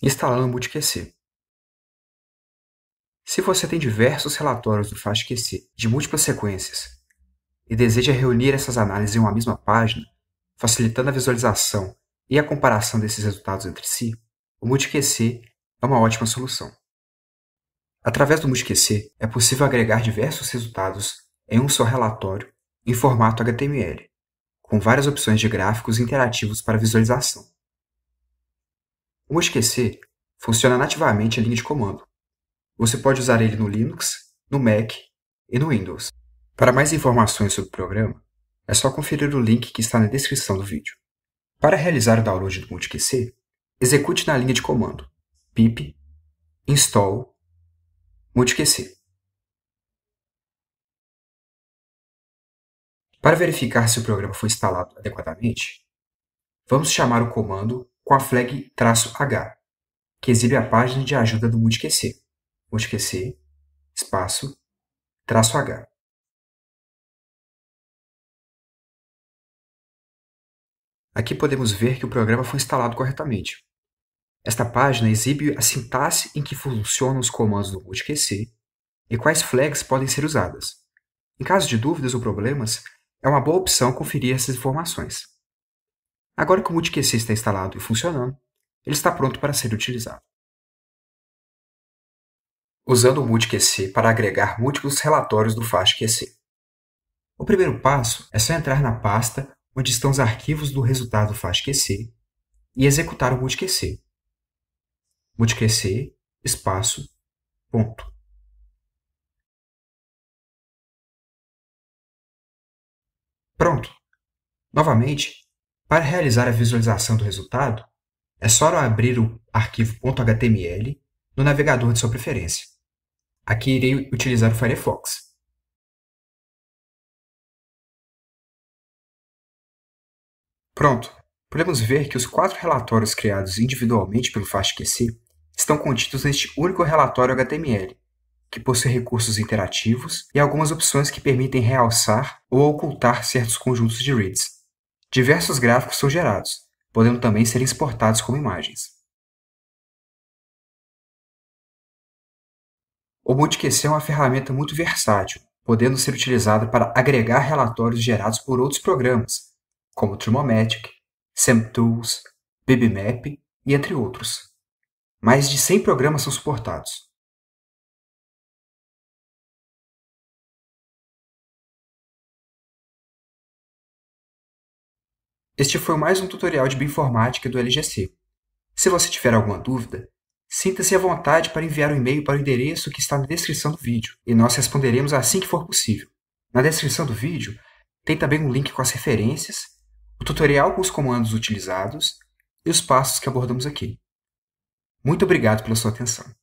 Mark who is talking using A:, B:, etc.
A: Instalando o BootQC.
B: Se você tem diversos relatórios do FastQC de múltiplas sequências e deseja reunir essas análises em uma mesma página, facilitando a visualização e a comparação desses resultados entre si, o MultiQC é uma ótima solução. Através do MultiQC, é possível agregar diversos resultados em um só relatório em formato HTML, com várias opções de gráficos interativos para visualização. O esquecer funciona nativamente em linha de comando. Você pode usar ele no Linux, no Mac e no Windows. Para mais informações sobre o programa, é só conferir o link que está na descrição do vídeo. Para realizar o download do MultiQC, execute na linha de comando pip install
A: MultiQC.
B: Para verificar se o programa foi instalado adequadamente, vamos chamar o comando com a flag "-h", que exibe a página de ajuda do MultiQC. MultiQC, espaço, traço H.
A: Aqui podemos ver que o programa
B: foi instalado corretamente. Esta página exibe a sintaxe em que funcionam os comandos do MultiQC e quais flags podem ser usadas. Em caso de dúvidas ou problemas, é uma boa opção conferir essas informações. Agora que o MultiQC está instalado e funcionando, ele está pronto para ser utilizado. Usando o MultiQC para agregar múltiplos relatórios do FastQC. O primeiro passo é só entrar na pasta onde estão os arquivos do resultado FastQC e executar o MultiQC. MultiQC, espaço, ponto. Pronto! Novamente, para realizar a visualização do resultado, é só abrir o arquivo .html no navegador de sua preferência. Aqui irei utilizar o Firefox.
A: Pronto! Podemos ver que os
B: quatro relatórios criados individualmente pelo FastQC estão contidos neste único relatório HTML, que possui recursos interativos e algumas opções que permitem realçar ou ocultar certos conjuntos de reads. Diversos gráficos são gerados, podendo
A: também ser exportados como imagens.
B: O Multiqc é uma ferramenta muito versátil, podendo ser utilizada para agregar relatórios gerados por outros programas, como Trimomatic, SemTools, BBMap e entre outros. Mais de 100 programas são suportados. Este foi mais um tutorial de bioinformática do LGC. Se você tiver alguma dúvida, sinta-se à vontade para enviar um e-mail para o endereço que está na descrição do vídeo e nós responderemos assim que for possível. Na descrição do vídeo tem também um link com as referências, o tutorial com os comandos utilizados e os passos que abordamos aqui. Muito obrigado pela sua atenção.